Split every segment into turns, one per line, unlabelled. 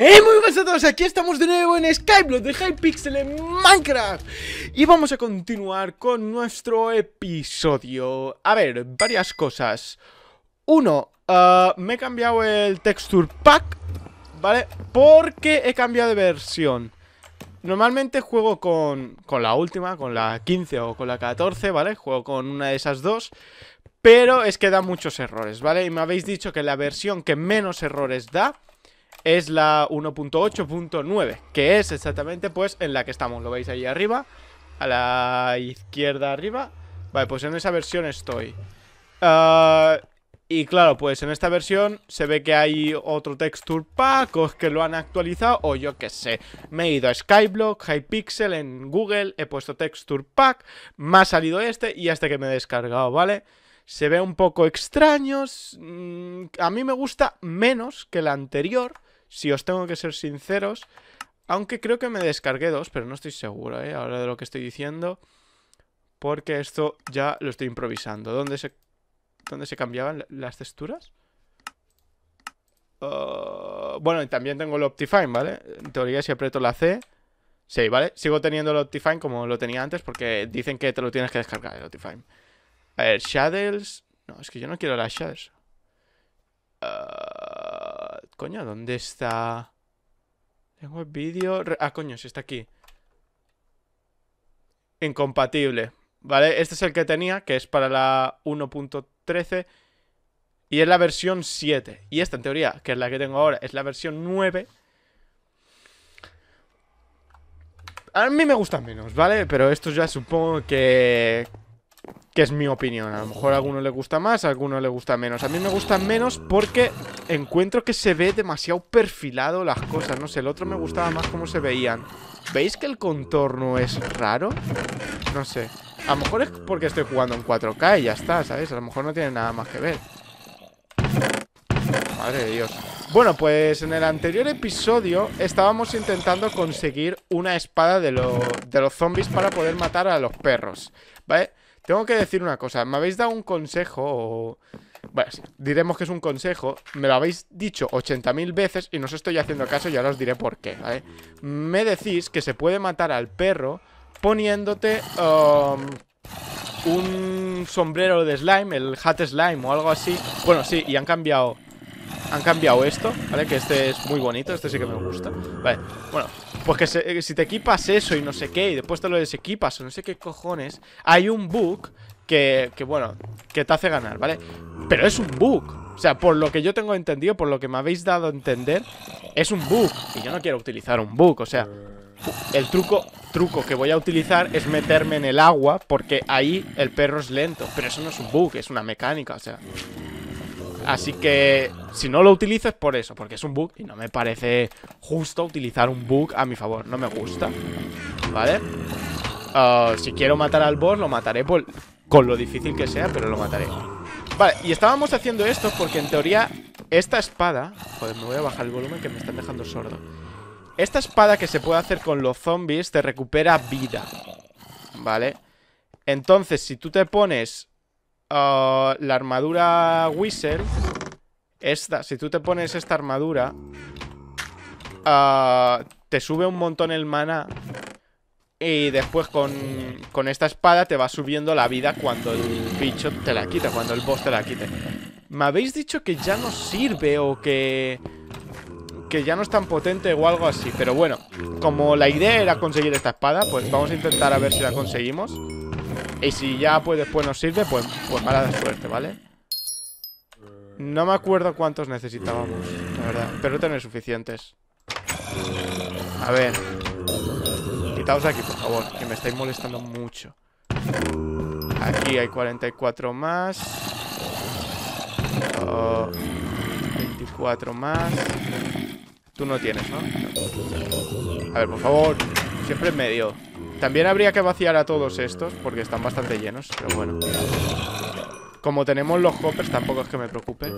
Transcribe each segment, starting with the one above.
¡Hey! ¡Eh, muy buenas a todos, aquí estamos de nuevo en Skyblock de Hypixel en Minecraft Y vamos a continuar con nuestro episodio A ver, varias cosas Uno, ah, me he cambiado el texture pack ¿Vale? Porque he cambiado de versión Normalmente juego con, con la última, con la 15 o con la 14, ¿vale? Juego con una de esas dos Pero es que da muchos errores, ¿vale? Y me habéis dicho que la versión que menos errores da es la 1.8.9, que es exactamente pues en la que estamos. Lo veis ahí arriba, a la izquierda arriba. Vale, pues en esa versión estoy. Ah, y claro, pues en esta versión se ve que hay otro texture pack o es que lo han actualizado o yo qué sé. Me he ido a Skyblock, Hypixel en Google, he puesto texture pack, me ha salido este y hasta este que me he descargado, ¿vale? Se ve un poco extraño mm, a mí me gusta menos que la anterior, si os tengo que ser sinceros. Aunque creo que me descargué dos, pero no estoy seguro, ¿eh? Ahora de lo que estoy diciendo. Porque esto ya lo estoy improvisando. ¿Dónde se, se cambiaban las texturas? Uh, bueno, y también tengo el Optifine, ¿vale? En teoría si aprieto la C... Sí, ¿vale? Sigo teniendo el Optifine como lo tenía antes porque dicen que te lo tienes que descargar, el Optifine. A ver, Shadows... No, es que yo no quiero las Shadows. Uh, Coño, ¿dónde está? Tengo el vídeo... Ah, coño, si está aquí. Incompatible. ¿Vale? Este es el que tenía, que es para la 1.13. Y es la versión 7. Y esta, en teoría, que es la que tengo ahora, es la versión 9. A mí me gusta menos, ¿vale? Pero esto ya supongo que que es mi opinión. A lo mejor a alguno le gusta más, a alguno le gusta menos. A mí me gustan menos porque encuentro que se ve demasiado perfilado las cosas. No sé, el otro me gustaba más cómo se veían. ¿Veis que el contorno es raro? No sé. A lo mejor es porque estoy jugando en 4K y ya está, ¿sabes? A lo mejor no tiene nada más que ver. Madre de Dios. Bueno, pues en el anterior episodio estábamos intentando conseguir una espada de, de los zombies para poder matar a los perros, ¿vale? Tengo que decir una cosa. Me habéis dado un consejo o... Bueno, diremos que es un consejo. Me lo habéis dicho 80.000 veces y no os estoy haciendo caso y ahora os diré por qué, ¿vale? Me decís que se puede matar al perro poniéndote um, un sombrero de slime, el hat slime o algo así. Bueno, sí, y han cambiado... Han cambiado esto, ¿vale? Que este es muy bonito, este sí que me gusta Vale, bueno, pues que eh, si te equipas eso y no sé qué, y después te lo desequipas o no sé qué cojones, hay un bug que, que, bueno, que te hace ganar, ¿vale? Pero es un bug. O sea, por lo que yo tengo entendido, por lo que me habéis dado a entender, es un bug. Y yo no quiero utilizar un bug, o sea, el truco, truco que voy a utilizar es meterme en el agua porque ahí el perro es lento. Pero eso no es un bug, es una mecánica, o sea... Así que si no lo utilizo es por eso, porque es un bug y no me parece justo utilizar un bug a mi favor. No me gusta, ¿vale? Ah, si quiero matar al boss, lo mataré con lo difícil que sea, pero lo mataré. Vale, y estábamos haciendo esto porque en teoría esta espada... Joder, me voy a bajar el volumen que me están dejando sordo. Esta espada que se puede hacer con los zombies te recupera vida, ¿vale? Entonces, si tú te pones Ah, la armadura Whistle, esta, si tú te pones esta armadura, ah, te sube un montón el mana. Y después con, con esta espada te va subiendo la vida cuando el bicho te la quita, cuando el boss te la quite. Me habéis dicho que ya no sirve o que... Que ya no es tan potente o algo así Pero bueno, como la idea era conseguir esta espada Pues vamos a intentar a ver si la conseguimos y si ya pues después nos sirve, pues, pues mala suerte, ¿vale? No me acuerdo cuántos necesitábamos, la verdad. Pero no tener suficientes. A ver. Quitaos aquí, por favor, que me estáis molestando mucho. Aquí hay 44 más. 24 más. Tú no tienes, ¿no? A ver, por favor. Siempre en medio. También habría que vaciar a todos estos porque están bastante llenos, pero bueno. Como tenemos los hoppers, tampoco es que me preocupe.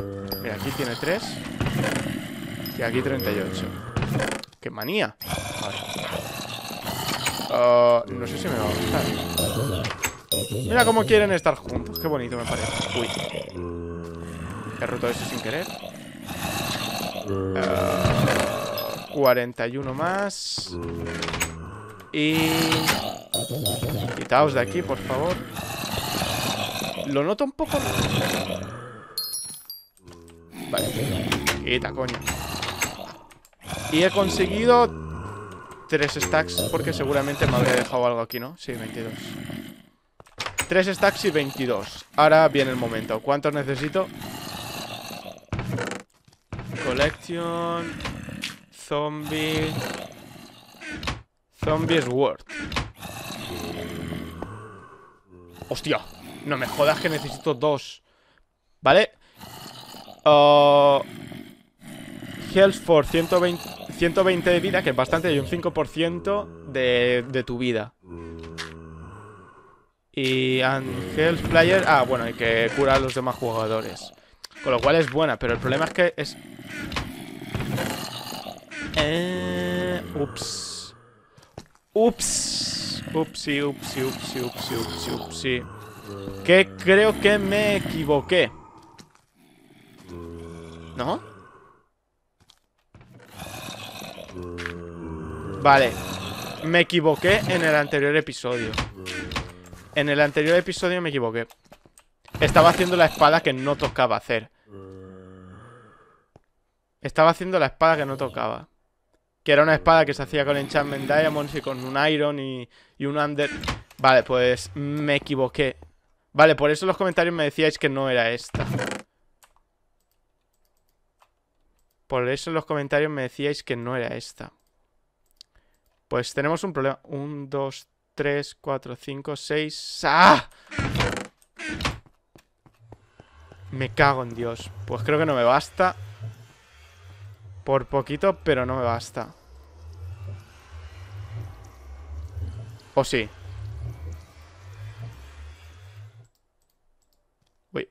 Mira, aquí tiene 3. Y aquí 38. ¡Qué manía! Ah, no sé si me va a gustar. Mira cómo quieren estar juntos. Qué bonito me parece. Uy. He roto eso sin querer. 41 ah, más. Y... Quitaos de aquí, por favor. Lo noto un poco... Vale. Quita, coño. Y he conseguido... Tres stacks, porque seguramente me habría dejado algo aquí, ¿no? Sí, 22. 3 stacks y 22 Ahora viene el momento ¿Cuántos necesito? Collection Zombie Zombies World. Hostia. No me jodas que necesito dos. ¿Vale? Ah, health for 120, 120 de vida, que es bastante, y un 5% de, tu vida. Y player... Ah, bueno, hay que curar a los demás jugadores. Con lo cual es buena, pero el problema es que es... Eh, ups. Ups. Upsi, upsi, upsi, upsi, upsi, Que creo que me equivoqué. ¿No? Vale. Me equivoqué en el anterior episodio. En el anterior episodio me equivoqué. Estaba haciendo la espada que no tocaba hacer. Estaba haciendo la espada que no tocaba. Que era una espada que se hacía con Enchantment Diamonds y con un Iron y, un Under. Vale, pues me equivoqué. Vale, por eso en los comentarios me decíais que no era esta. Por eso en los comentarios me decíais que no era esta. Pues tenemos un problema. Un, dos, tres, cuatro, cinco, seis... ¡Ah! Me cago en Dios. Pues creo que no me basta. Por poquito, pero no me basta. ¿O sí? Uy.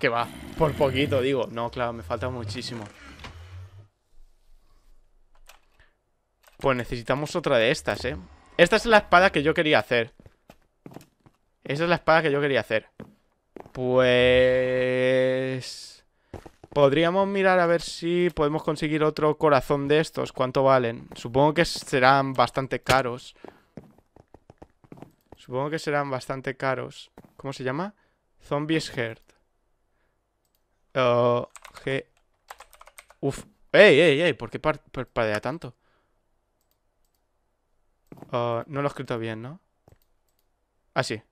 Que va, por poquito, digo. No, claro, me falta muchísimo. Pues necesitamos otra de estas, ¿eh? Esta es la espada que yo quería hacer. Esa es la espada que yo quería hacer. Pues... Podríamos mirar a ver si podemos conseguir otro corazón de estos. ¿Cuánto valen? Supongo que serán bastante caros. Supongo que serán bastante caros. ¿Cómo se llama? Zombies Heart. Uh, oh, G. Uf. ¡Ey, ey, ey! ¿Por qué parpadea tanto? Oh, no lo he escrito bien, ¿no? Ah, sí.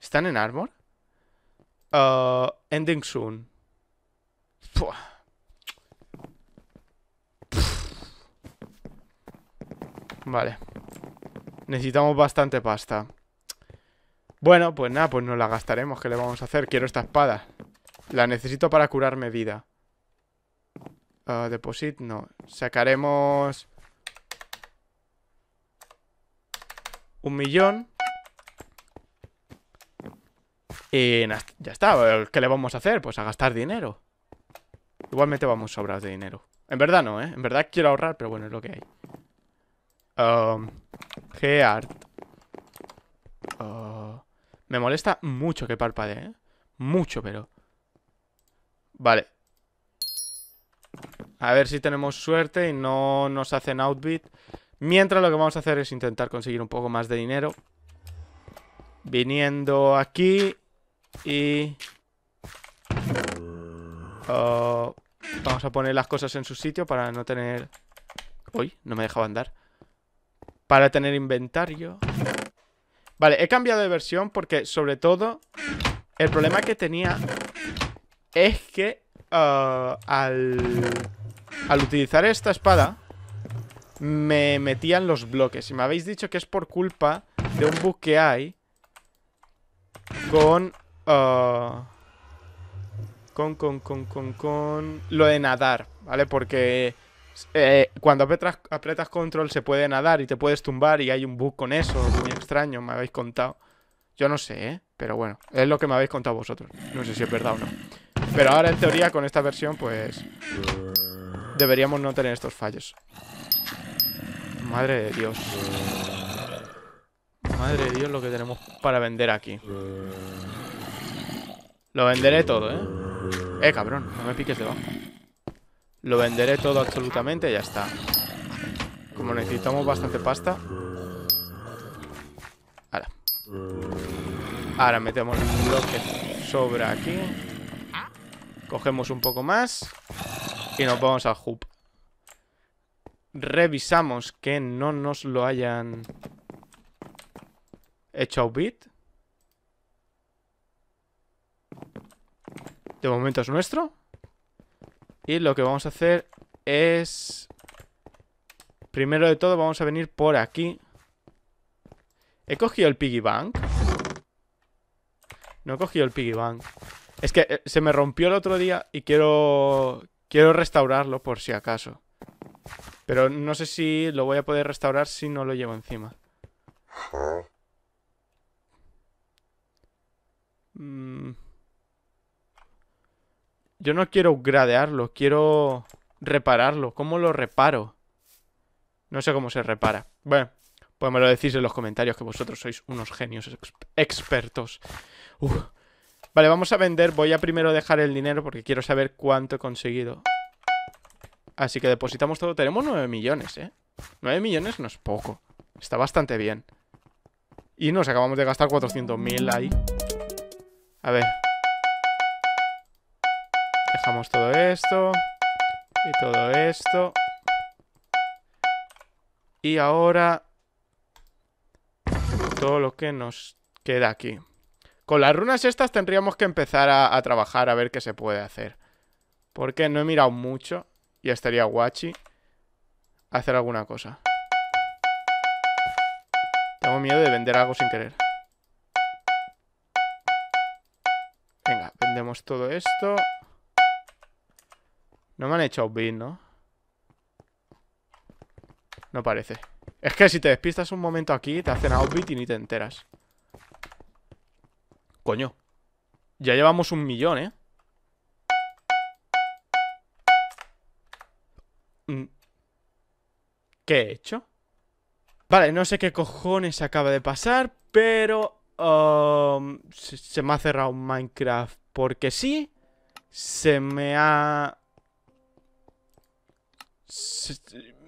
¿Están en armor? Oh, ending soon. Vale Necesitamos bastante pasta Bueno, pues nada, pues nos la gastaremos ¿Qué le vamos a hacer? Quiero esta espada La necesito para curarme vida ah, Deposit, no Sacaremos Un millón Y ya está ¿Qué le vamos a hacer? Pues a gastar dinero Igualmente vamos a sobrados de dinero. En verdad no, ¿eh? En verdad quiero ahorrar, pero bueno, es lo que hay. Um, uh, me molesta mucho que parpadee, ¿eh? Mucho, pero... Vale. A ver si tenemos suerte y no nos hacen outbit. Mientras lo que vamos a hacer es intentar conseguir un poco más de dinero. Viniendo aquí y... Uh, Vamos a poner las cosas en su sitio para no tener... Uy, no me dejaba andar. Para tener inventario. Vale, he cambiado de versión porque, sobre todo, el problema que tenía es que ah, al, al utilizar esta espada me metían los bloques. Y me habéis dicho que es por culpa de un bug que hay con... Ah, con, con, con, con, con lo de nadar, ¿vale? Porque eh, cuando apretas, control se puede nadar y te puedes tumbar y hay un bug con eso, muy extraño, me habéis contado. Yo no sé, ¿eh? Pero bueno, es lo que me habéis contado vosotros. No sé si es verdad o no. Pero ahora en teoría con esta versión pues... Deberíamos no tener estos fallos. Madre de Dios. Madre de Dios lo que tenemos para vender aquí. Lo venderé todo, ¿eh? Eh, cabrón, no me piques debajo. Lo venderé todo absolutamente y ya está. Como necesitamos bastante pasta... Ahora. Ahora metemos un bloque sobre aquí. Cogemos un poco más. Y nos vamos al hub. Revisamos que no nos lo hayan... Hecho a De este momento es nuestro. Y lo que vamos a hacer es... Primero de todo vamos a venir por aquí. He cogido el piggy bank. No he cogido el piggy bank. Es que eh, se me rompió el otro día y quiero... Quiero restaurarlo por si acaso. Pero no sé si lo voy a poder restaurar si no lo llevo encima. Mmm yo no quiero gradearlo, quiero repararlo. ¿Cómo lo reparo? No sé cómo se repara. Bueno, pues me lo decís en los comentarios que vosotros sois unos genios expertos. Vale, vamos a vender. Voy a primero dejar el dinero porque quiero saber cuánto he conseguido. Así que depositamos todo. Tenemos 9 millones, ¿eh? 9 millones no es poco. Está bastante bien. Y nos acabamos de gastar 400.000 ahí. A ver, bajamos todo esto y todo esto. Y ahora todo lo que nos queda aquí. Con las runas estas tendríamos que empezar a, a trabajar a ver qué se puede hacer. Porque no he mirado mucho y estaría guachi hacer alguna cosa. Tengo miedo de vender algo sin querer. Venga, vendemos todo esto. No me han hecho outbid, ¿no? No parece Es que si te despistas un momento aquí Te hacen outbid y ni te enteras Coño Ya llevamos un millón, ¿eh? Mm. ¿Qué he hecho? Vale, no sé qué cojones acaba de pasar Pero... Um, se, se me ha cerrado Minecraft Porque sí Se me ha...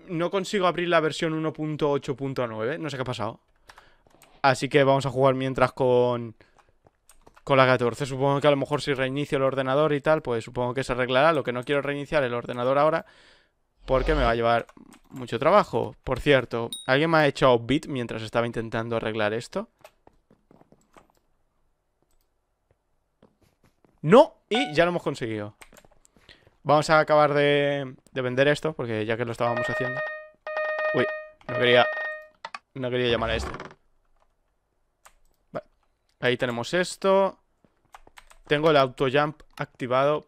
No consigo abrir la versión 1.8.9. No sé qué ha pasado. Así que vamos a jugar mientras con... Con la 14. Supongo que a lo mejor si reinicio el ordenador y tal, pues supongo que se arreglará. Lo que no quiero reiniciar el ordenador ahora. Porque me va a llevar mucho trabajo. Por cierto, ¿alguien me ha hecho outbeat mientras estaba intentando arreglar esto? ¡No! Y ya lo hemos conseguido. Vamos a acabar de, vender esto, porque ya que lo estábamos haciendo... Uy, no quería... No quería llamar a esto. Vale. Ahí tenemos esto. Tengo el auto jump activado.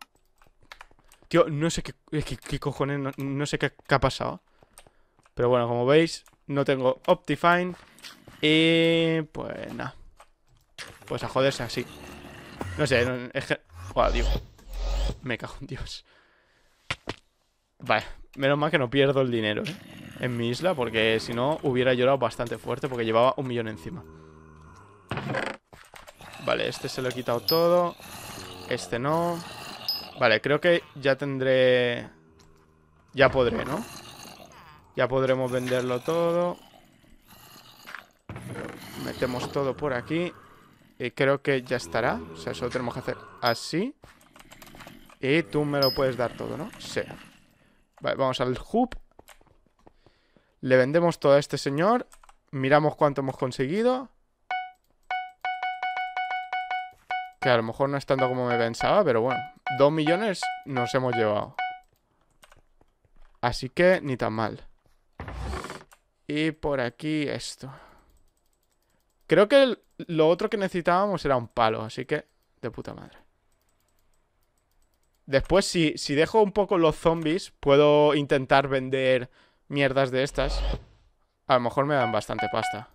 Tío, no sé qué, cojones, no, sé qué, ha pasado. Pero bueno, como veis, no tengo Optifine. Y pues nada. Pues a joderse así. No sé, es que... Me cago en Dios. Vale, menos mal que no pierdo el dinero ¿eh? en mi isla, porque si no hubiera llorado bastante fuerte, porque llevaba un millón encima. Vale, este se lo he quitado todo. Este no. Vale, creo que ya tendré... Ya podré, ¿no? Ya podremos venderlo todo. Metemos todo por aquí. Y creo que ya estará. O sea, solo tenemos que hacer así. Y tú me lo puedes dar todo, ¿no? Sí. Vale, vamos al hub. Le vendemos todo a este señor. Miramos cuánto hemos conseguido. Que a lo mejor no es tanto como me pensaba, pero bueno. Dos millones nos hemos llevado. Así que ni tan mal. Y por aquí esto. Creo que lo otro que necesitábamos era un palo, así que de puta madre. Después, si, dejo un poco los zombies, puedo intentar vender mierdas de estas. A lo mejor me dan bastante pasta.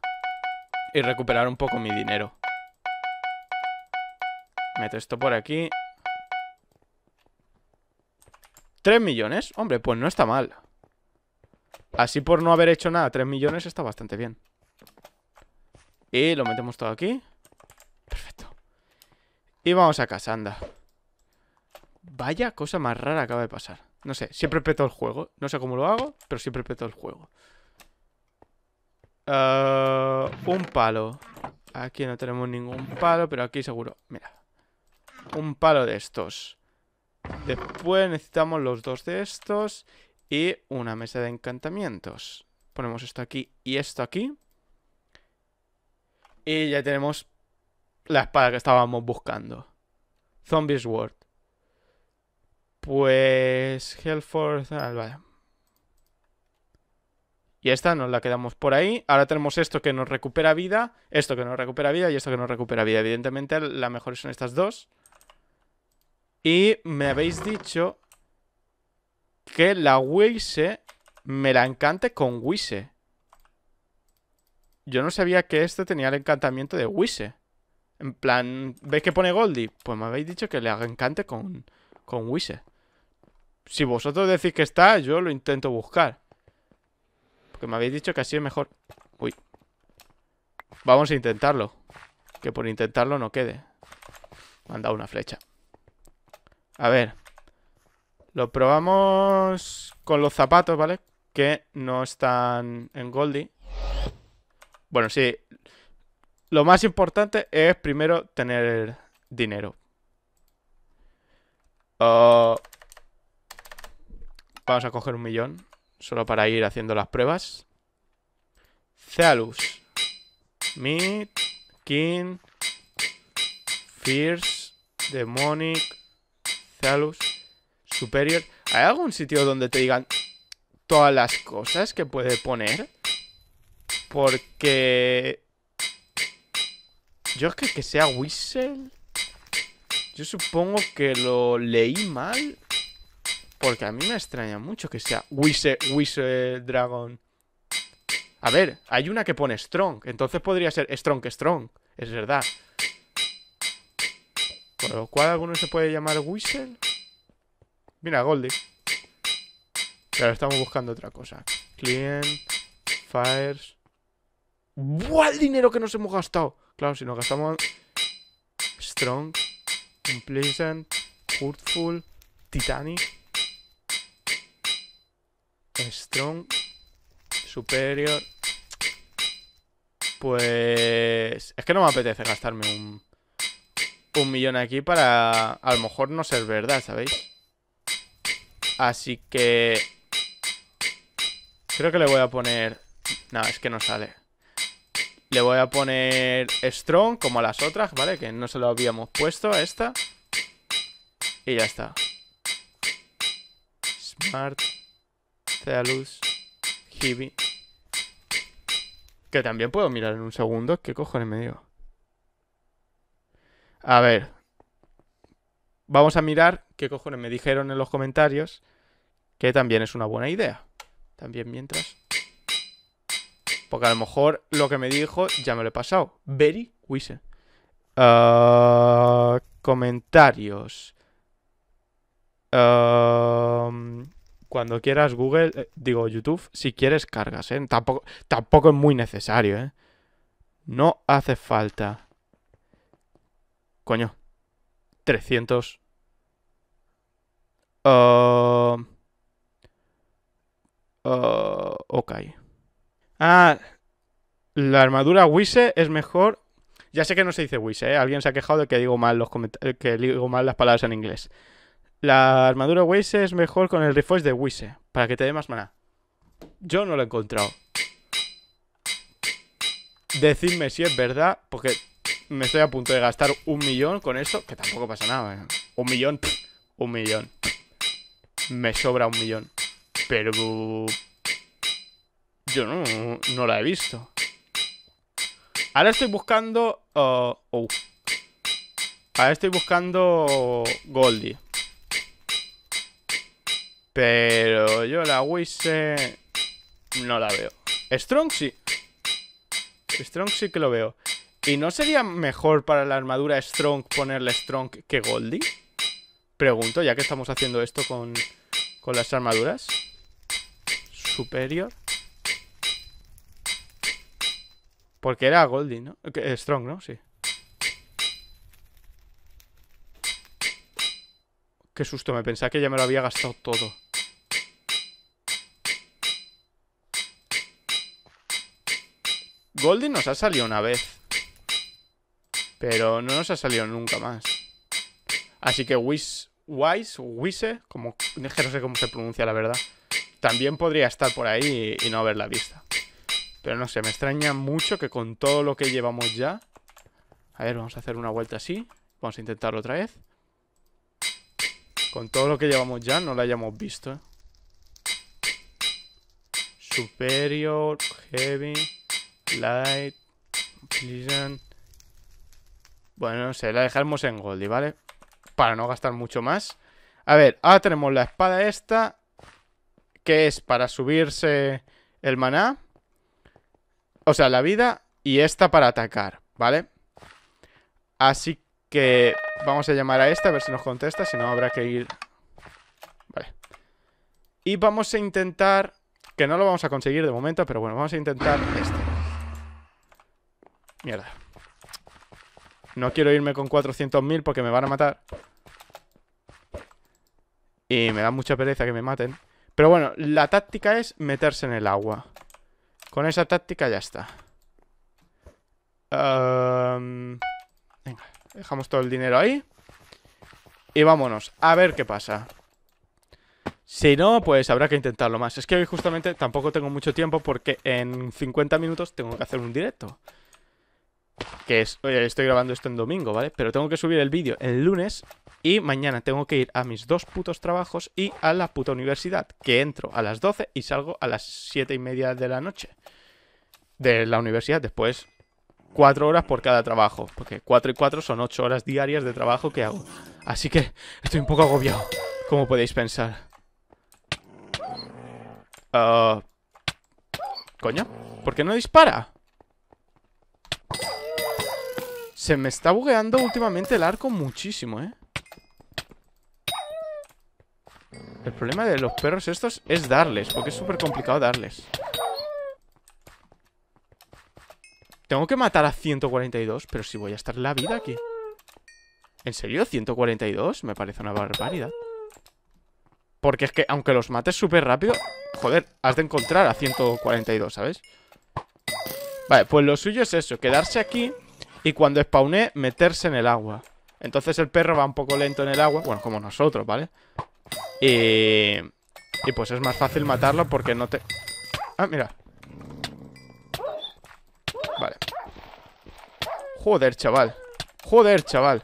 Y recuperar un poco mi dinero. Meto esto por aquí. Tres millones. Hombre, pues no está mal. Así por no haber hecho nada, Tres millones está bastante bien. Y lo metemos todo aquí. Perfecto. Y vamos a casa, anda. Vaya cosa más rara acaba de pasar. No sé, siempre peto el juego. No sé cómo lo hago, pero siempre peto el juego. Eh, un palo. Aquí no tenemos ningún palo, pero aquí seguro. Mira. Un palo de estos. Después necesitamos los dos de estos y una mesa de encantamientos. Ponemos esto aquí y esto aquí. Y ya tenemos la espada que estábamos buscando. Zombies Sword. Pues Hellforth, ah, for Y esta nos la quedamos por ahí. Ahora tenemos esto que nos recupera vida, esto que nos recupera vida y esto que nos recupera vida. Evidentemente la mejor son estas dos. Y me habéis dicho que la Wise me la encante con Wise. Yo no sabía que este tenía el encantamiento de Wise. En plan, ¿veis que pone Goldie? Pues me habéis dicho que le encante con, con Wise si vosotros decís que está, yo lo intento buscar. Porque me habéis dicho que así es mejor. Uy. Vamos a intentarlo. Que por intentarlo no quede. Me han dado una flecha. A ver. Lo probamos con los zapatos, ¿vale? Que no están en Goldie. Bueno, sí. Lo más importante es primero tener dinero. Oh. Vamos a coger un millón. Solo para ir haciendo las pruebas. Zealus. Meat. King. Fierce. Demonic. Zealus. Superior. ¿Hay algún sitio donde te digan todas las cosas que puede poner? Porque... Yo es que que sea Whistle... Yo supongo que lo leí mal porque a mí me extraña mucho que sea Wise, Wise Dragon. A ver, hay una que pone Strong. Entonces podría ser Strong Strong. Es verdad. Por lo cual alguno se puede llamar Whistle. Mira, Goldie. Pero estamos buscando otra cosa. Client, Fires. ¡Buah, el dinero que nos hemos gastado! Claro, si nos gastamos... Strong, Pleasant Hurtful, Titanic... Strong Superior. Pues... Es que no me apetece gastarme un... Un millón aquí para... A lo mejor no ser verdad, ¿sabéis? Así que... Creo que le voy a poner... No, es que no sale. Le voy a poner Strong como a las otras, ¿vale? Que no se lo habíamos puesto a esta. Y ya está. Smart luz, Hibi. Que también puedo mirar en un segundo. ¿Qué cojones me digo? A ver. Vamos a mirar qué cojones me dijeron en los comentarios. Que también es una buena idea. También mientras. Porque a lo mejor lo que me dijo ya me lo he pasado. Very Wise. Ah, comentarios. Ah, cuando quieras Google, eh, digo YouTube, si quieres cargas, ¿eh? Tampoco, tampoco es muy necesario, ¿eh? No hace falta. Coño. 300. Oh. Ah, ah, ok. Ah, la armadura Wise es mejor. Ya sé que no se dice Wise, ¿eh? Alguien se ha quejado de que digo mal, los que digo mal las palabras en inglés. La armadura Weise es mejor con el Reforge de Wise, para que te dé más mana. Yo no lo he encontrado. Decidme si es verdad, porque me estoy a punto de gastar un millón con esto, que tampoco pasa nada. ¿eh? Un millón, un millón. Me sobra un millón. Pero... Yo no, no la he visto. Ahora estoy buscando... oh. oh. Ahora estoy buscando Goldie. Pero yo la Wise no la veo. Strong sí. Strong sí que lo veo. ¿Y no sería mejor para la armadura Strong ponerle Strong que Goldie? Pregunto, ya que estamos haciendo esto con, con las armaduras. Superior. Porque era Goldie, ¿no? Eh, Strong, ¿no? Sí. Qué susto, me pensaba que ya me lo había gastado todo. Golden nos ha salido una vez. Pero no nos ha salido nunca más. Así que Wise, Wise, Wise, como no sé cómo se pronuncia la verdad, también podría estar por ahí y, no no haberla vista. Pero no sé, me extraña mucho que con todo lo que llevamos ya... A ver, vamos a hacer una vuelta así. Vamos a intentarlo otra vez. Con todo lo que llevamos ya no la hayamos visto, ¿eh? Superior, Heavy, Light, Pleasant... Bueno, se la dejamos en Goldie, ¿vale? Para no gastar mucho más. A ver, ahora tenemos la espada esta, que es para subirse el maná. O sea, la vida y esta para atacar, ¿vale? Así que vamos a llamar a esta, a ver si nos contesta, si no habrá que ir... Vale. Y vamos a intentar... Que no lo vamos a conseguir de momento, pero bueno, vamos a intentar este. Mierda. No quiero irme con 400.000 porque me van a matar. Y me da mucha pereza que me maten. Pero bueno, la táctica es meterse en el agua. Con esa táctica ya está. Venga. Dejamos todo el dinero ahí. Y vámonos, a ver qué pasa. Si no, pues habrá que intentarlo más. Es que hoy justamente tampoco tengo mucho tiempo porque en 50 minutos tengo que hacer un directo. Que es, oye, estoy grabando esto en domingo, ¿vale? Pero tengo que subir el vídeo el lunes y mañana tengo que ir a mis dos putos trabajos y a la puta universidad. Que entro a las 12 y salgo a las 7 y media de la noche de la universidad. Después cuatro horas por cada trabajo. Porque cuatro y cuatro son ocho horas diarias de trabajo que hago. Así que estoy un poco agobiado, como podéis pensar. Ah, ¿Coño? ¿Por qué no dispara? Se me está bugueando últimamente el arco muchísimo, ¿eh? El problema de los perros estos es darles, porque es súper complicado darles. Tengo que matar a 142 Pero si voy a estar la vida aquí ¿En serio? ¿142? Me parece una barbaridad Porque es que aunque los mates súper rápido Joder, has de encontrar a 142, ¿sabes? Vale, pues lo suyo es eso Quedarse aquí Y cuando spawné, meterse en el agua Entonces el perro va un poco lento en el agua Bueno, como nosotros, ¿vale? Y... Y pues es más fácil matarlo porque no te... Ah, mira Vale Joder, chaval Joder, chaval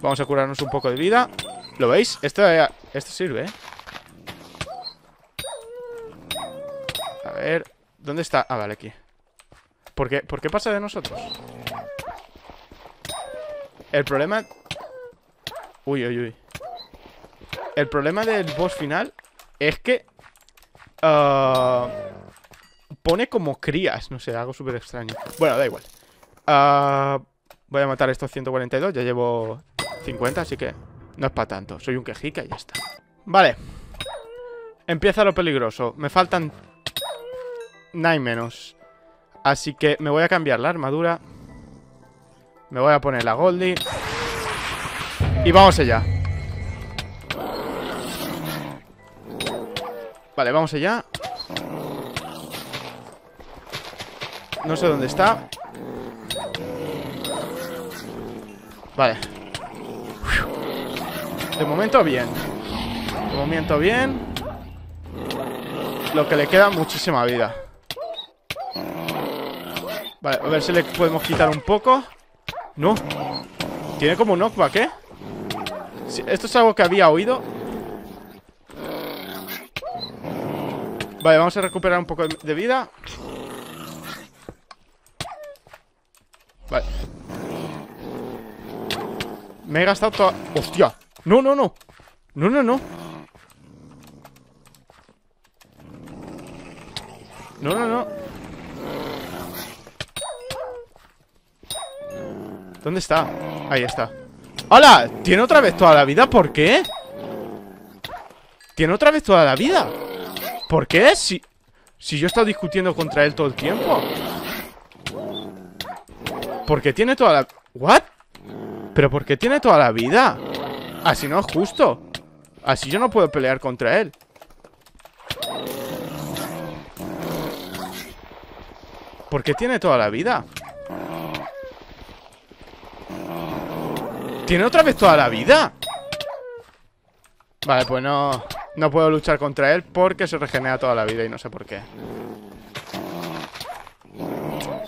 Vamos a curarnos un poco de vida ¿Lo veis? Esto, eh, esto sirve, ¿eh? A ver ¿Dónde está? Ah, vale, aquí ¿Por qué, ¿Por pasa de nosotros? El problema... Uy, uy, uy El problema del boss final Es que... Ah, pone como crías. No sé, algo súper extraño. Bueno, da igual. Ah, voy a matar estos 142. Ya llevo 50, así que no es para tanto. Soy un quejica y ya está. Vale. Empieza lo peligroso. Me faltan... Nine menos. Así que me voy a cambiar la armadura. Me voy a poner la Goldie. Y vamos allá. Vale, vamos allá. No sé dónde está Vale De momento bien De momento bien Lo que le queda muchísima vida Vale, a ver si le podemos quitar un poco No Tiene como un knockback, ¿eh? esto es algo que había oído Vale, vamos a recuperar un poco de vida Me he gastado toda... ¡Hostia! No, no, no. No, no, no. No, no, no. ¿Dónde está? Ahí está. Hola. ¿Tiene otra vez toda la vida? ¿Por qué? ¿Tiene otra vez toda la vida? ¿Por qué? Si, si yo he estado discutiendo contra él todo el tiempo. ¿Por qué tiene toda la... ¿What? ¿Pero por qué tiene toda la vida? Así no es justo. Así yo no puedo pelear contra él. ¿Por qué tiene toda la vida? ¿Tiene otra vez toda la vida? Vale, pues no... No puedo luchar contra él porque se regenera toda la vida y no sé por qué.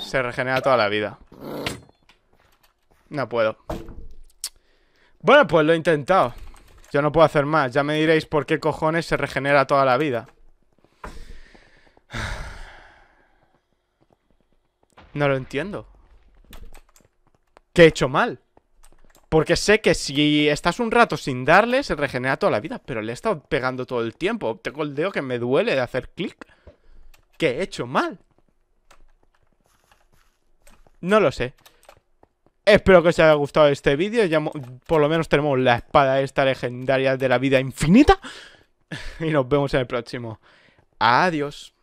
Se regenera toda la vida. No puedo. Bueno, pues lo he intentado. Yo no puedo hacer más. Ya me diréis por qué cojones se regenera toda la vida. No lo entiendo. ¿Qué he hecho mal? Porque sé que si estás un rato sin darle, se regenera toda la vida. Pero le he estado pegando todo el tiempo. Tengo el dedo que me duele de hacer clic. ¿Qué he hecho mal? No lo sé. Espero que os haya gustado este vídeo. por lo menos tenemos la espada esta legendaria de la vida infinita. Y nos vemos en el próximo. Adiós.